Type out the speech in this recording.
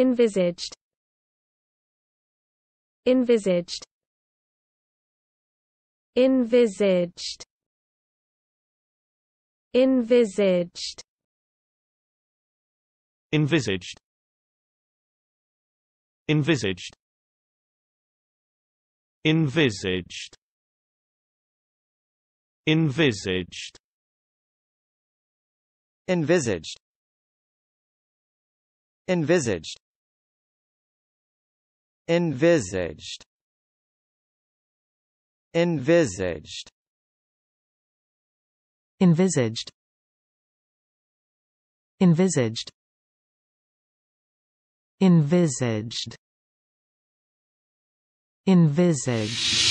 envisaged envisaged envisaged envisaged envisaged envisaged envisaged envisaged envisaged envisaged envisaged envisaged envisaged envisaged envisaged envisaged